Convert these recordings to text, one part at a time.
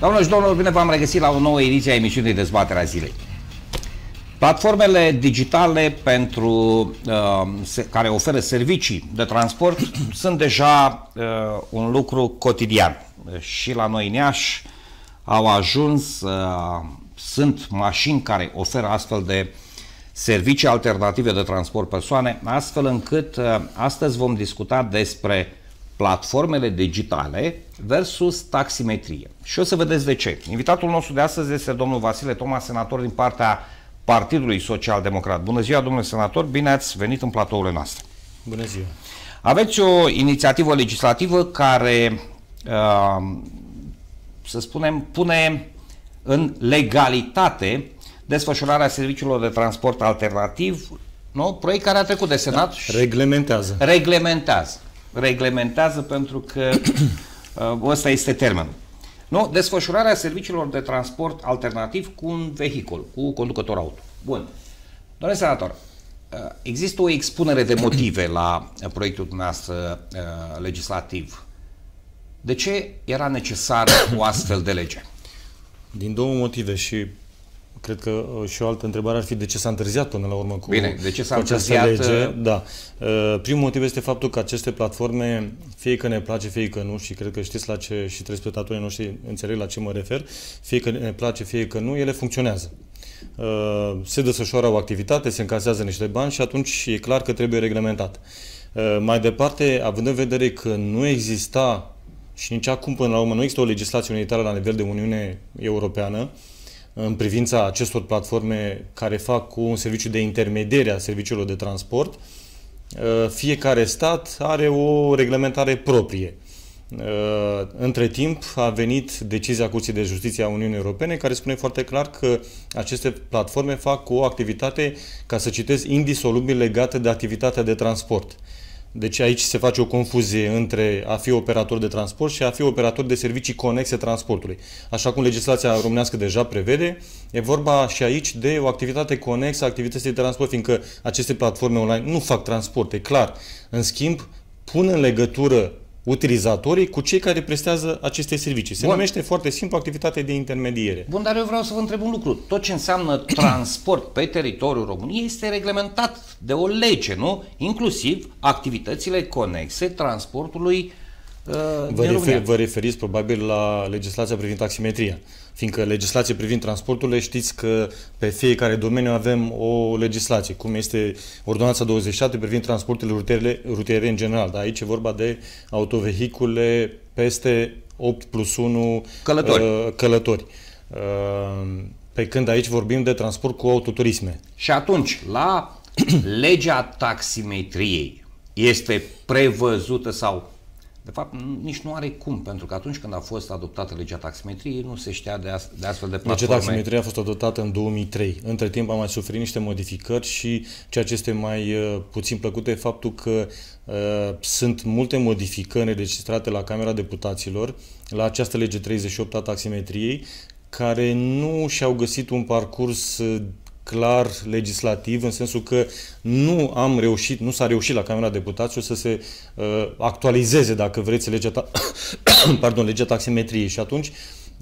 Doamnelor și domnilor, bine v-am regăsit la o nouă ediție a emisiunii Dezbaterea Zilei. Platformele digitale pentru, uh, se, care oferă servicii de transport sunt deja uh, un lucru cotidian. Și la noi în Iași au ajuns, uh, sunt mașini care oferă astfel de servicii alternative de transport persoane, astfel încât uh, astăzi vom discuta despre platformele digitale versus taximetrie. Și o să vedeți de ce. Invitatul nostru de astăzi este domnul Vasile Toma, senator din partea Partidului Social Democrat. Bună ziua, domnule senator, bine ați venit în platourile noastre. Bună ziua. Aveți o inițiativă legislativă care, uh, să spunem, pune în legalitate desfășurarea serviciilor de transport alternativ, nu? proiect care a trecut de Senat. Da, reglementează. Reglementează. Reglementează pentru că Uh, ăsta este termenul. Nu? Desfășurarea serviciilor de transport alternativ cu un vehicul, cu conducător auto. Bun. Domnule senator, uh, există o expunere de motive la proiectul dumneavoastră uh, legislativ. De ce era necesară o astfel de lege? Din două motive și cred că uh, și o altă întrebare ar fi de ce s-a întârziat până la urmă cu, Bine, de ce s-a întârziat? lege. Uh, da. Uh, primul motiv este faptul că aceste platforme, fie că ne place, fie că nu, și cred că știți la ce, și telespectatorii noștri înțeleg la ce mă refer, fie că ne place, fie că nu, ele funcționează. Se desfășoară o activitate, se încasează niște bani și atunci e clar că trebuie reglementat. Mai departe, având în vedere că nu exista și nici acum până la urmă nu există o legislație unitară la nivel de Uniune Europeană, uh, în privința acestor platforme care fac cu un serviciu de intermediere a serviciilor de transport, uh, fiecare stat are o reglementare proprie. Uh, între timp a venit decizia Curții de Justiție a Uniunii Europene care spune foarte clar că aceste platforme fac o activitate, ca să citez, indisolubil legată de activitatea de transport. Deci aici se face o confuzie între a fi operator de transport și a fi operator de servicii conexe transportului. Așa cum legislația românească deja prevede, e vorba și aici de o activitate conexă activității de transport, fiindcă aceste platforme online nu fac transport, e clar. În schimb, pun în legătură utilizatorii cu cei care prestează aceste servicii. Se Bun. numește foarte simplu activitate de intermediere. Bun, dar eu vreau să vă întreb un lucru. Tot ce înseamnă transport pe teritoriul României este reglementat de o lege, nu? Inclusiv activitățile conexe transportului uh, Uh, vă, refer, vă referiți probabil la legislația privind taximetria, fiindcă legislația privind transporturile știți că pe fiecare domeniu avem o legislație, cum este Ordonanța 27 privind transporturile rutiere, rutiere în general, dar aici e vorba de autovehicule peste 8 plus 1 călători. Uh, călători. Uh, pe când aici vorbim de transport cu autoturisme. Și atunci, la legea taximetriei este prevăzută sau de fapt, nici nu are cum, pentru că atunci când a fost adoptată legea taximetriei, nu se știa de, ast- de astfel de platforme. Legea taximetriei a fost adoptată în 2003. Între timp am mai suferit niște modificări și ceea ce este mai uh, puțin plăcut e faptul că uh, sunt multe modificări înregistrate la Camera Deputaților la această lege 38 a taximetriei, care nu și-au găsit un parcurs uh, clar legislativ, în sensul că nu am reușit, nu s-a reușit la Camera Deputaților să se uh, actualizeze, dacă vreți, legea, ta- pardon, legea taximetriei și atunci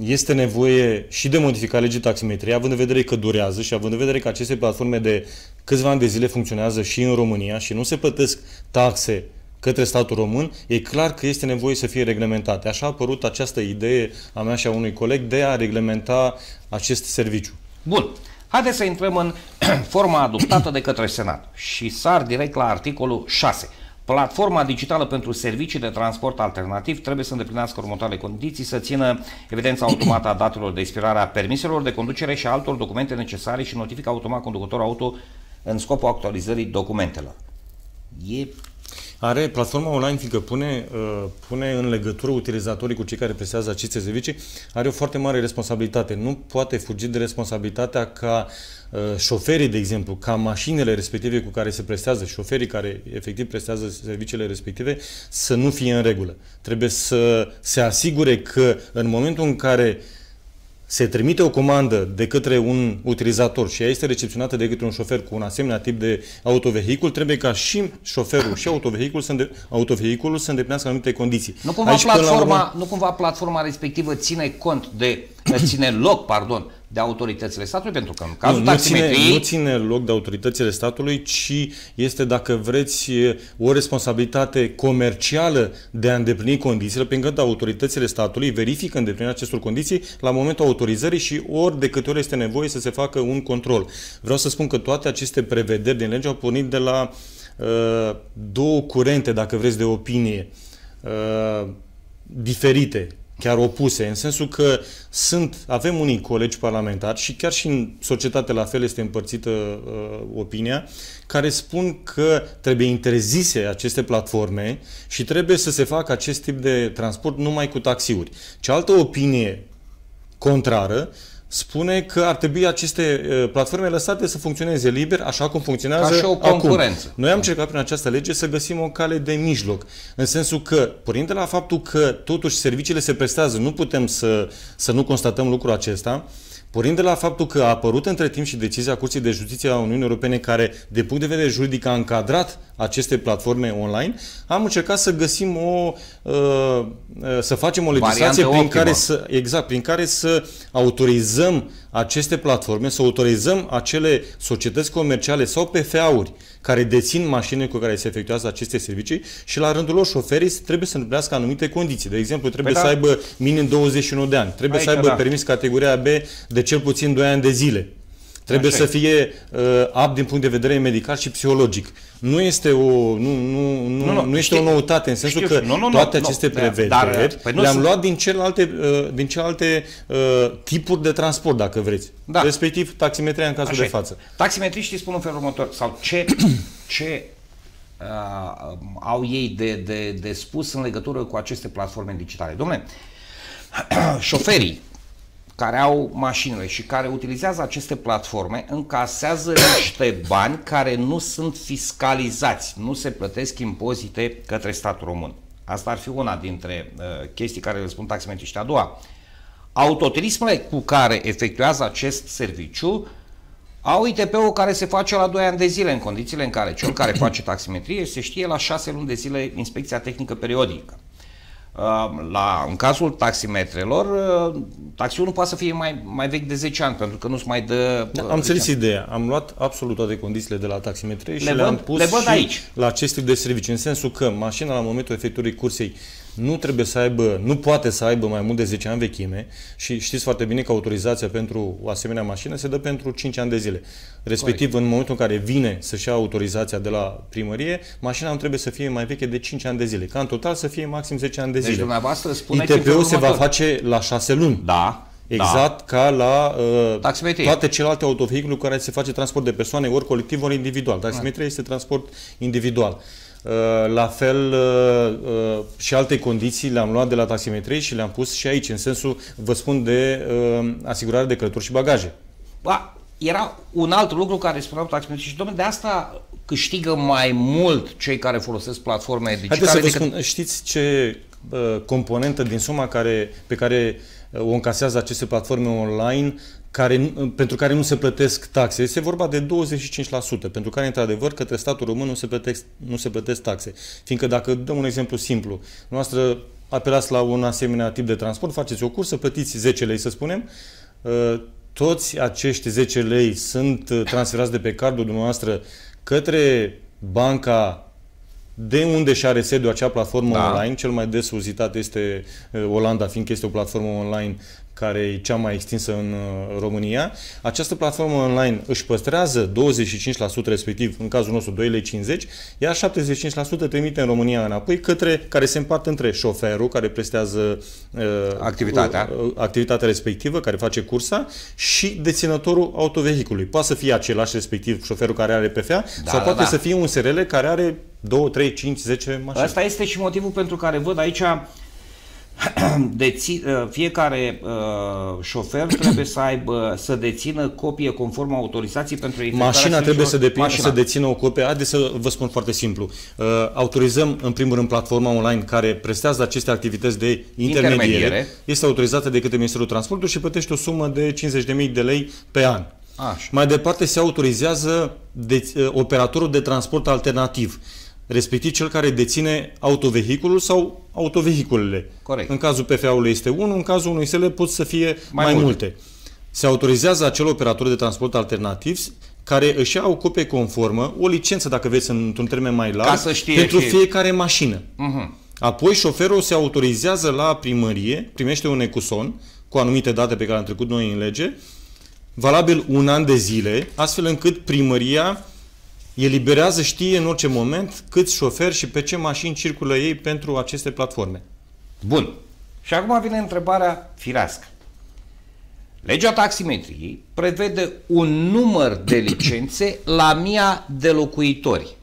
este nevoie și de modificarea legii taximetriei, având în vedere că durează și având în vedere că aceste platforme de câțiva ani de zile funcționează și în România și nu se plătesc taxe către statul român, e clar că este nevoie să fie reglementate. Așa a apărut această idee a mea și a unui coleg de a reglementa acest serviciu. Bun. Haideți să intrăm în forma adoptată de către Senat și sar direct la articolul 6. Platforma digitală pentru servicii de transport alternativ trebuie să îndeplinească următoarele condiții, să țină evidența automată a datelor de expirare a permiselor de conducere și a altor documente necesare și notifică automat conducătorul auto în scopul actualizării documentelor. E are platforma online, fiindcă pune, uh, pune în legătură utilizatorii cu cei care prestează aceste servicii, are o foarte mare responsabilitate. Nu poate fugi de responsabilitatea ca uh, șoferii, de exemplu, ca mașinile respective cu care se prestează, șoferii care efectiv prestează serviciile respective, să nu fie în regulă. Trebuie să se asigure că în momentul în care uh, se trimite o comandă de către un utilizator și ea este recepționată de către un șofer cu un asemenea tip de autovehicul, trebuie ca și șoferul și autovehicul să înde- autovehiculul să îndeplinească anumite condiții. Nu cumva, Aici, platforma, urmă... nu cumva platforma respectivă ține cont de, ține loc, pardon, de autoritățile statului, pentru că în cazul nu, nu Ține, nu ține loc de autoritățile statului, ci este, dacă vreți, o responsabilitate comercială de a îndeplini condițiile, pentru că autoritățile statului verifică îndeplinirea acestor condiții la momentul autorizării și ori de câte ori este nevoie să se facă un control. Vreau să spun că toate aceste prevederi din lege au pornit de la uh, două curente, dacă vreți, de opinie uh, diferite chiar opuse, în sensul că sunt, avem unii colegi parlamentari și chiar și în societate la fel este împărțită uh, opinia, care spun că trebuie interzise aceste platforme și trebuie să se facă acest tip de transport numai cu taxiuri. cealaltă opinie contrară spune că ar trebui aceste uh, platforme lăsate să funcționeze liber, așa cum funcționează Ca și o concurență. Acum. Noi am încercat prin această lege să găsim o cale de mijloc, în sensul că, părinte la faptul că totuși serviciile se prestează, nu putem să, să nu constatăm lucrul acesta, Pornind de la faptul că a apărut între timp și decizia Curții de Justiție a Uniunii Europene care, de punct de vedere juridic, a încadrat aceste platforme online, am încercat să găsim o uh, să facem o legislație prin care să exact, prin care să autorizăm aceste platforme, să autorizăm acele societăți comerciale sau PFA-uri care dețin mașini cu care se efectuează aceste servicii și la rândul lor șoferii trebuie să îndeplinească anumite condiții. De exemplu, trebuie păi să da. aibă minim 21 de ani, trebuie Aici, să aibă da. permis categoria B de cel puțin 2 ani de zile Trebuie Așa să fie uh, apt din punct de vedere medical și psihologic. Nu este o, nu, nu, nu, nu, nu, nu este știu, o noutate în sensul știu, că nu, nu, toate nu, aceste nu, da, prevederi dar, păi le-am sunt... luat din celelalte, uh, din celelalte uh, tipuri de transport, dacă vreți. Da. Respectiv taximetria în cazul Așa de față. Taximetriștii spun în felul următor, sau ce, ce uh, au ei de, de, de spus în legătură cu aceste platforme digitale. Domnule, șoferii care au mașinile și care utilizează aceste platforme încasează niște bani care nu sunt fiscalizați, nu se plătesc impozite către statul român. Asta ar fi una dintre uh, chestii care le spun taximetriști. A doua, autoturismele cu care efectuează acest serviciu au ITP-ul care se face la 2 ani de zile, în condițiile în care cel care face taximetrie se știe la 6 luni de zile inspecția tehnică periodică. La, în cazul taximetrelor, ă, taxiul nu poate să fie mai, mai vechi de 10 ani, pentru că nu-ți mai dă... Da, ă, am înțeles ideea. Am luat absolut toate condițiile de la taximetrie și le-am le pus le văd și aici. la acest tip de servicii, în sensul că mașina la momentul efectuării cursei nu trebuie să aibă, nu poate să aibă mai mult de 10 ani vechime și știți foarte bine că autorizația pentru o asemenea mașină se dă pentru 5 ani de zile. Respectiv, Corect. în momentul în care vine să-și ia autorizația de la primărie, mașina nu trebuie să fie mai veche de 5 ani de zile, ca în total să fie maxim 10 ani de deci zile. Deci dumneavoastră ITP-ul se va face la 6 luni. Da. da. Exact da. ca la uh, toate celelalte autovehicule cu care se face transport de persoane, ori colectiv, ori individual. Taximetria da. este transport individual. Uh, Uh, la fel uh, uh, și alte condiții le-am luat de la taximetrie și le-am pus și aici, în sensul, vă spun, de asigurare de călători și bagaje. Ba, era un alt lucru care spuneau taximetrie și domnule, de asta câștigă mai mult cei care folosesc platforme digitale. Haideți să vă decât... spun, știți ce componentă din suma care, pe care o încasează aceste platforme online care, pentru care nu se plătesc taxe. Este vorba de 25%, pentru care, într-adevăr, către statul român nu se, plătesc, nu se plătesc taxe. Fiindcă, dacă dăm un exemplu simplu, noastră apelați la un asemenea tip de transport, faceți o cursă, plătiți 10 lei, să spunem, ă, toți acești 10 lei sunt ă, transferați de pe cardul dumneavoastră către banca de unde și are sediu acea platformă da. online. Cel mai des uzitat este Olanda, fiindcă este o platformă online care e cea mai extinsă în România. Această platformă online își păstrează 25% respectiv, în cazul nostru 2,50 lei, iar 75% trimite în România înapoi, către, care se împart între șoferul care prestează uh, activitatea. Uh, activitatea respectivă, care face cursa, și deținătorul autovehicului. Poate să fie același respectiv șoferul care are PFA da, sau da, poate da. să fie un SRL care are 2, 3, 5, 10 mașini. Asta este și motivul pentru care văd aici deți, uh, fiecare uh, șofer trebuie să aibă să dețină copie conform autorizației pentru Mașina trebuie să, depin, mașina. să dețină o copie. Haideți să vă spun foarte simplu. Uh, autorizăm în primul rând platforma online care prestează aceste activități de intermediere. intermediere. Este autorizată de către Ministerul Transportului și plătește o sumă de 50.000 de lei pe an. Așa. Mai departe se autorizează de, uh, operatorul de transport alternativ respectiv cel care deține autovehiculul sau autovehiculele. Corect. În cazul PFA-ului este unul, în cazul unui SL pot să fie mai, mai multe. multe. Se autorizează acel operator de transport alternativ care își ia o copie conformă, o licență, dacă veți, într-un termen mai larg, Ca să știe pentru și... fiecare mașină. Uh-huh. Apoi șoferul se autorizează la primărie, primește un ecuson cu anumite date pe care am trecut noi în lege, valabil un an de zile, astfel încât primăria eliberează, știe în orice moment câți șoferi și pe ce mașini circulă ei pentru aceste platforme. Bun. Și acum vine întrebarea firească. Legea taximetriei prevede un număr de licențe la mia de locuitori.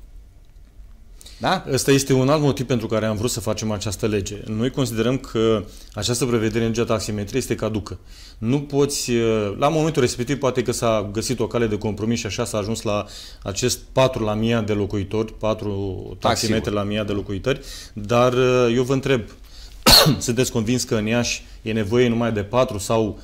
Da? Ăsta este un alt motiv pentru care am vrut să facem această lege. Noi considerăm că această prevedere în legea taximetrie este caducă. Nu poți, uh, la momentul respectiv, poate că s-a găsit o cale de compromis și așa s-a ajuns la acest 4 la 1000 de locuitori, 4 taximetri la 1000 de locuitori, dar uh, eu vă întreb, sunteți convins că în Iași e nevoie numai de 4 sau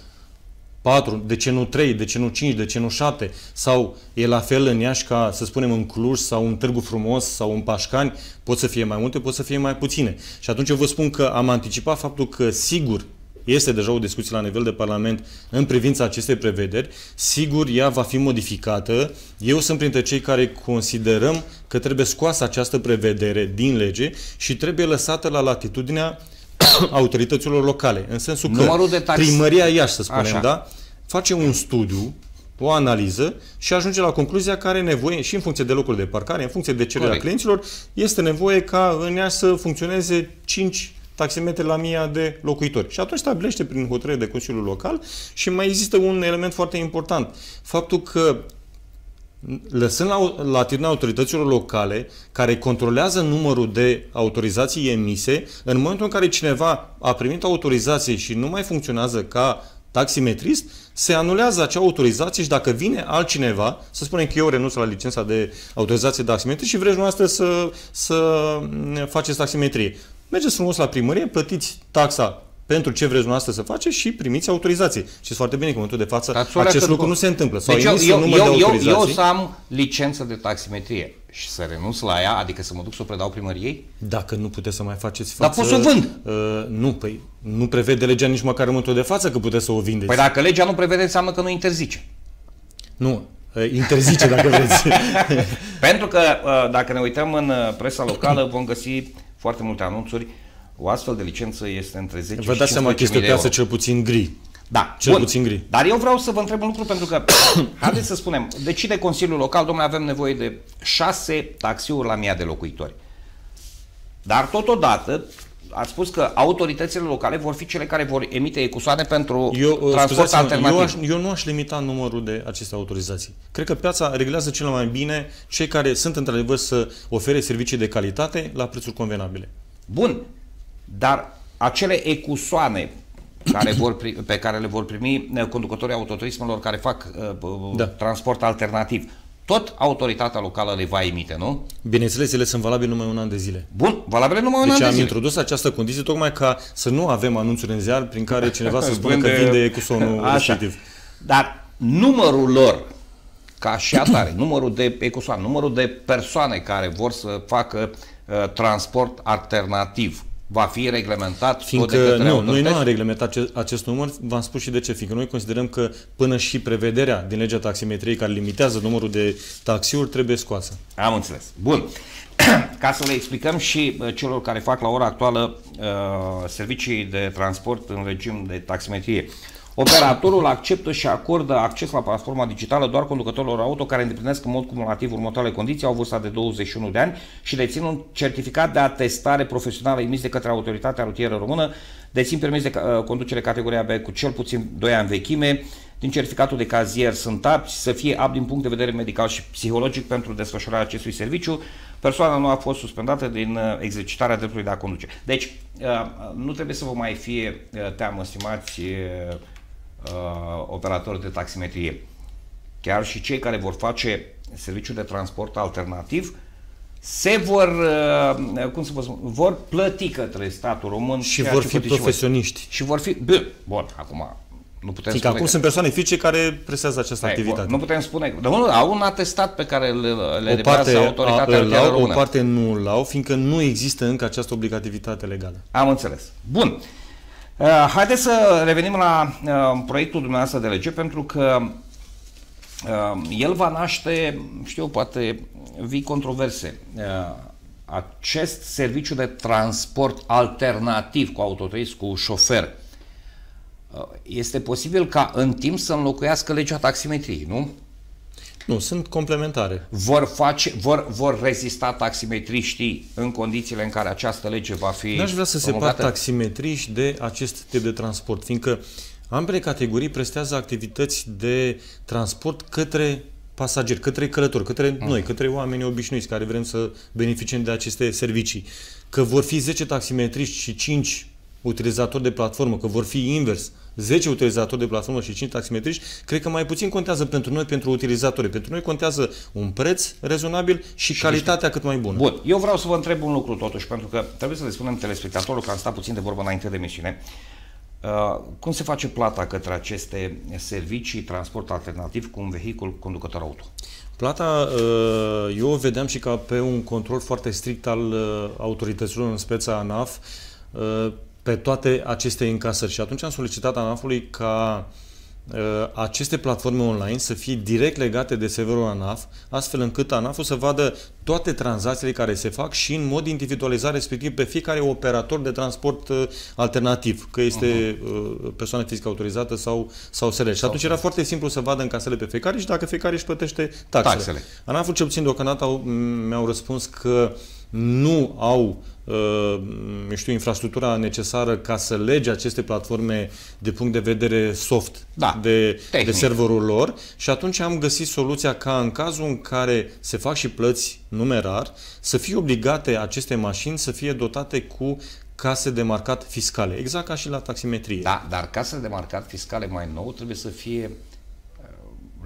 4, de ce nu 3, de ce nu 5, de ce nu 7, sau e la fel în Iași ca, să spunem, în Cluj sau în Târgu Frumos sau în Pașcani, pot să fie mai multe, pot să fie mai puține. Și atunci eu vă spun că am anticipat faptul că, sigur, este deja o discuție la nivel de Parlament în privința acestei prevederi. Sigur, ea va fi modificată. Eu sunt printre cei care considerăm că trebuie scoasă această prevedere din lege și trebuie lăsată la latitudinea uh, autorităților locale, în sensul Numărul că de tax... primăria Iași, să spunem, Așa. da, face un studiu, o analiză și ajunge la concluzia că are nevoie și în funcție de locuri de parcare, în funcție de cererea clienților, este nevoie ca în ea să funcționeze 5 taximetre la mia de locuitori. Și atunci stabilește prin hotărâre de Consiliul Local și mai există un element foarte important. Faptul că lăsând la tine autorităților locale care controlează numărul de autorizații emise, în momentul în care cineva a primit autorizație și nu mai funcționează ca taximetrist, se anulează acea autorizație și dacă vine altcineva, să spunem că eu renunț la licența de autorizație de taximetrist și vreți dumneavoastră să, să faceți taximetrie. Mergeți frumos la primărie, plătiți taxa pentru ce vreți dumneavoastră să faceți și primiți autorizații. Și foarte bine că în momentul de față Ați acest lucru nu se întâmplă. s deci eu, eu, eu, de autorizații. eu, eu să am licență de taximetrie și să renunț la ea, adică să mă duc să o predau primăriei? Dacă nu puteți să mai faceți față... Dar poți să o vând! Uh, nu, păi nu prevede legea nici măcar în momentul de față că puteți să o vindeți. Păi dacă legea nu prevede, înseamnă că nu interzice. Nu, uh, interzice dacă vreți. Pentru că uh, dacă ne uităm în uh, presa locală vom găsi foarte multe anunțuri uh, o astfel de licență este între 10 Vă dați seama că este o cel puțin gri. Da, cel Bun. puțin gri. Dar eu vreau să vă întreb un lucru, pentru că, haideți să spunem, decide Consiliul Local, domnule, avem nevoie de șase taxiuri la mii de locuitori. Dar totodată, ați spus că autoritățile locale vor fi cele care vor emite ecusoane pentru eu, uh, transport alternativ. Eu, aș, eu nu aș limita numărul de aceste autorizații. Cred că piața reglează cel mai bine cei care sunt într-adevăr să ofere servicii de calitate la prețuri convenabile. Bun, dar acele ecusoane care vor, pe care le vor primi eh, conducătorii autoturismelor care fac uh, da. transport alternativ, tot autoritatea locală le va emite, nu? Bineînțeles, ele sunt valabile numai un an de zile. Bun, valabile numai un deci an de zile. Deci am introdus această condiție tocmai ca să nu avem anunțuri în ziar prin care cineva să spună că vinde ecusonul respectiv. Dar numărul lor ca și atare, numărul de ecusoane, numărul de persoane care vor să facă uh, transport alternativ va fi reglementat Fiindcă, tot de către Nu, noi nu am reglementat acest, acest număr, v-am spus și de ce, fiindcă noi considerăm că până și prevederea din legea taximetriei care limitează numărul de taxiuri trebuie scoasă. Am înțeles. Bun. Ca să le explicăm și uh, celor care fac la ora actuală uh, servicii de transport în regim de taximetrie. Uh, Operatorul acceptă și acordă acces la platforma digitală doar conducătorilor auto care îndeplinesc în mod cumulativ următoarele condiții, au vârsta de 21 de ani și dețin un certificat de atestare profesională emis de către Autoritatea Rutieră Română, dețin permis de uh, conducere categoria B cu cel puțin 2 ani vechime, din certificatul de cazier sunt apți să fie apt din punct de vedere medical și psihologic pentru desfășurarea acestui serviciu. Persoana nu a fost suspendată din uh, exercitarea dreptului de a conduce. Deci, uh, nu trebuie să vă mai fie teamă, stimați uh, operatori de taximetrie. Chiar și cei care vor face serviciul de transport alternativ se vor, uh, cum să vă spun, vor plăti către statul român. Și vor fi profesioniști. Și vor fi, bă, bun, acum nu putem spune. acum că... sunt persoane fizice care presează această Hai, activitate. Nu putem spune. Dar nu, au un atestat pe care le, le o parte autoritatea îl O parte nu îl au, fiindcă nu există încă această obligativitate legală. Am înțeles. Bun. Eh, haideți să revenim la eh, proiectul dumneavoastră de lege, pentru că eh, el va naște, știu, poate vii controverse. Acest serviciu de transport alternativ cu autoturism, cu șofer, este posibil ca în timp să înlocuiască legea taximetriei, nu? Nu, sunt complementare. Vor, face, vor, vor rezista taximetriștii în condițiile în care această lege va fi N-aș vrea să separ taximetriști de acest tip de transport, fiindcă ambele categorii prestează activități de transport către pasageri, către călători, către mm. noi, către oamenii obișnuiți care vrem să beneficiem de aceste servicii. Că vor fi 10 taximetriști și 5 utilizatori de platformă, că vor fi invers, 10 utilizatori de platformă și 5 taximetriști, cred că mai puțin contează pentru noi, pentru utilizatori. Pentru noi contează un preț rezonabil și, și calitatea deci, cât mai bună. Bun, eu vreau să vă întreb un lucru totuși, pentru că trebuie să le spunem telespectatorul că am stat puțin de vorbă înainte de misiune. Uh, cum se face plata către aceste servicii, transport alternativ cu un vehicul conducător auto? Plata, uh, eu o vedeam și ca pe un control foarte strict al uh, autorităților în speța ANAF, uh, pe toate aceste încasări. Și atunci am solicitat ANAF-ului ca uh, aceste platforme online să fie direct legate de serverul ANAF, astfel încât ANAF-ul să vadă toate tranzacțiile care se fac și în mod individualizat, respectiv pe fiecare operator de transport uh, alternativ, că este uh-huh. persoană fizică autorizată sau, sau SRL. Și atunci era foarte simplu să vadă încasele pe fiecare și dacă fiecare își plătește taxele. taxele. ANAF-ul, cel puțin deocamdată, mi-au răspuns că uh, nu au eu uh, știu, infrastructura necesară ca să lege aceste platforme de punct de vedere soft da, de, de serverul lor și atunci am găsit soluția ca în cazul în care se fac și plăți numerar, să fie obligate aceste mașini să fie dotate cu case de marcat fiscale, exact ca și la taximetrie. Da, dar case de marcat fiscale mai nou trebuie să fie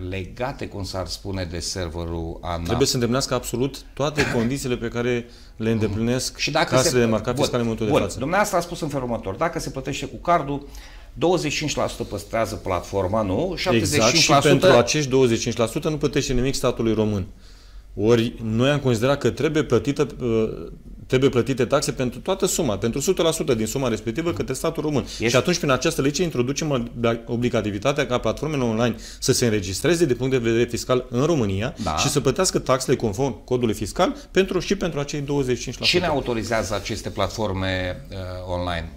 legate, cum s-ar spune, de serverul ANA. Trebuie să îndeplinească absolut toate condițiile pe care le mhm. îndeplinesc și dacă casele se, de marcat fiscale în momentul de față. Dumneavoastră a spus în felul următor, dacă se plătește cu cardul, 25% păstrează platforma, nu? 75% exact, și pentru acești 25% nu plătește nimic statului român. Ori noi am considerat că trebuie plătită uh, Trebuie plătite taxe pentru toată suma, pentru 100% din suma respectivă către statul român. Ești... Și atunci, prin această lege, introducem da, obligativitatea ca platformele online să se înregistreze de punct de vedere fiscal în România da. și să plătească taxele conform codului fiscal pentru și pentru acei 25%. Cine autorizează aceste platforme uh, online?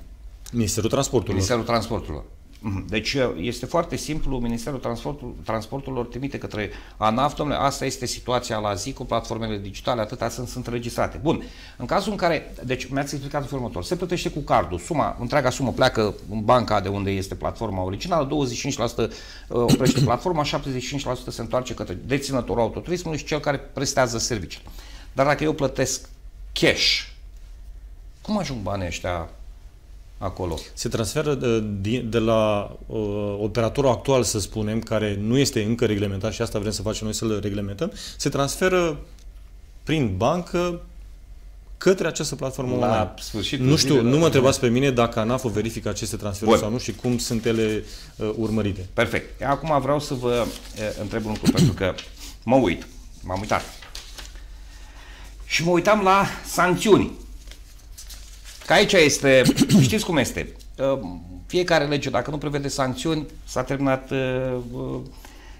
Ministerul Transportului. Ministerul Transporturilor. Mhm. Deci uh, este foarte simplu, Ministerul Transportul, Transporturilor trimite către ANAF, domnule, asta este situația la zi cu platformele digitale, atâta sunt, sunt înregistrate. Bun, în cazul în care, deci mi-ați explicat în următor, se plătește cu cardul, suma, întreaga sumă pleacă în banca de unde este platforma originală, 25% uh, oprește platforma, 75% se întoarce către deținătorul autoturismului și cel care prestează serviciile. Dar dacă eu plătesc cash, cum ajung banii ăștia acolo. Se transferă uh, de, de la uh, operatorul actual, să spunem, care nu este încă reglementat și asta vrem să facem noi să-l reglementăm, se transferă prin bancă către această platformă la online. nu știu, nu mă da. întrebați pe mine dacă ANAF o verifică aceste transferuri Bun. sau nu și cum sunt ele uh, urmărite. Perfect. Acum vreau să vă uh, întreb un lucru, pentru că mă uit, m-am uitat. Și mă uitam la sancțiuni Că aici este, știți cum este, ă, fiecare lege, dacă nu prevede sancțiuni, s-a terminat. Ă, ă.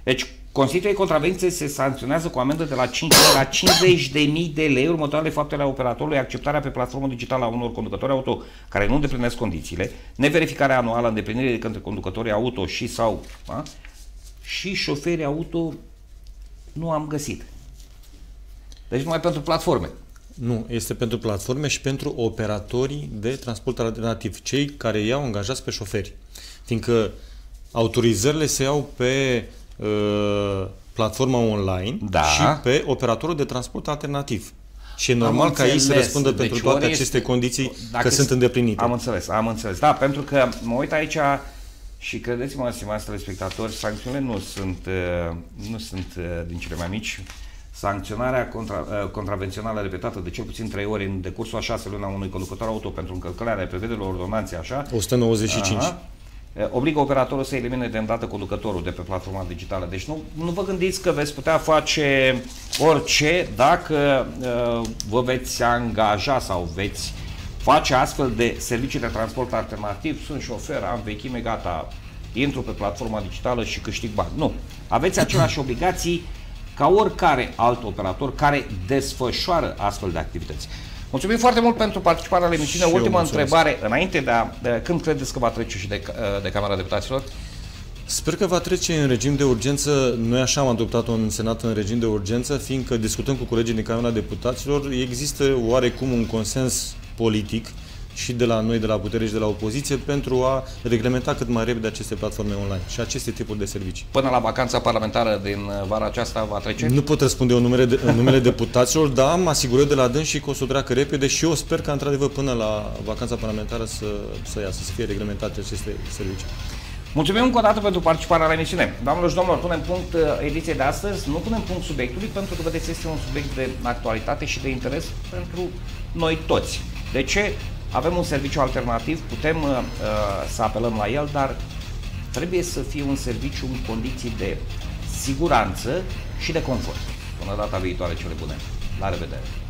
Deci, Constituie contravenție se sancționează cu amendă de la 5 la 50 de mii de lei următoarele faptele a operatorului, acceptarea pe platformă digitală a unor conducători auto care nu îndeplinesc condițiile, neverificarea anuală îndeplinirii de către conducătorii auto și sau a, și șoferi auto nu am găsit. Deci numai pentru platforme. Nu, este pentru platforme și pentru operatorii de transport alternativ, cei care iau angajați pe șoferi. Fiindcă autorizările se iau pe uh, platforma online da. și pe operatorul de transport alternativ. Și e normal ca ei să răspundă deci pentru toate aceste este, condiții că sunt îndeplinite. Am înțeles, am înțeles. Da, pentru că mă uit aici și credeți-mă, stimați telespectatori, sancțiunile nu sunt, ă, nu sunt ă, din cele mai mici sancționarea contra, uh, contravențională repetată de cel puțin 3 ori în decursul a 6 luni a unui conducător auto pentru încălcarea prevederilor ordonanței așa. 195. Aha, obligă operatorul să elimine de îndată conducătorul de pe platforma digitală. Deci nu, nu vă gândiți că veți putea face orice dacă uh, vă veți angaja sau veți face astfel de servicii de transport alternativ. Sunt șofer, am vechime, gata, intru pe platforma digitală și câștig bani. Nu. Aveți aceleași obligații ca oricare alt operator care desfășoară astfel de activități. Mulțumim foarte mult pentru participarea la emisiune. Ultima întrebare, înainte de a... De, când credeți că va trece și de, de Camera Deputaților? Sper că va trece în regim de urgență. Noi așa am adoptat-o în Senat în regim de urgență, fiindcă discutăm cu colegii din Camera Deputaților. Există oarecum un consens politic uh, și de la noi, de la putere și de la opoziție, pentru a reglementa cât mai repede aceste platforme online și aceste tipuri de servicii. Până la vacanța parlamentară din vara aceasta va trece? Nu pot răspunde eu în numele, de, în numele deputaților, dar am asigurat de la dâns și că o să o treacă repede și eu sper că, într-adevăr, până la vacanța parlamentară să, să iasă, să fie reglementate aceste servicii. Mulțumim încă o dată pentru participarea la emisiune. Doamnelor și domnilor, punem punct uh, ediției de astăzi, nu punem punct subiectului pentru că, vedeți, este un subiect de actualitate și de interes pentru noi toți. De ce? Avem un serviciu alternativ, putem uh, să apelăm la el, dar trebuie să fie un serviciu în condiții de siguranță și de confort. Până data viitoare, cele bune! La revedere!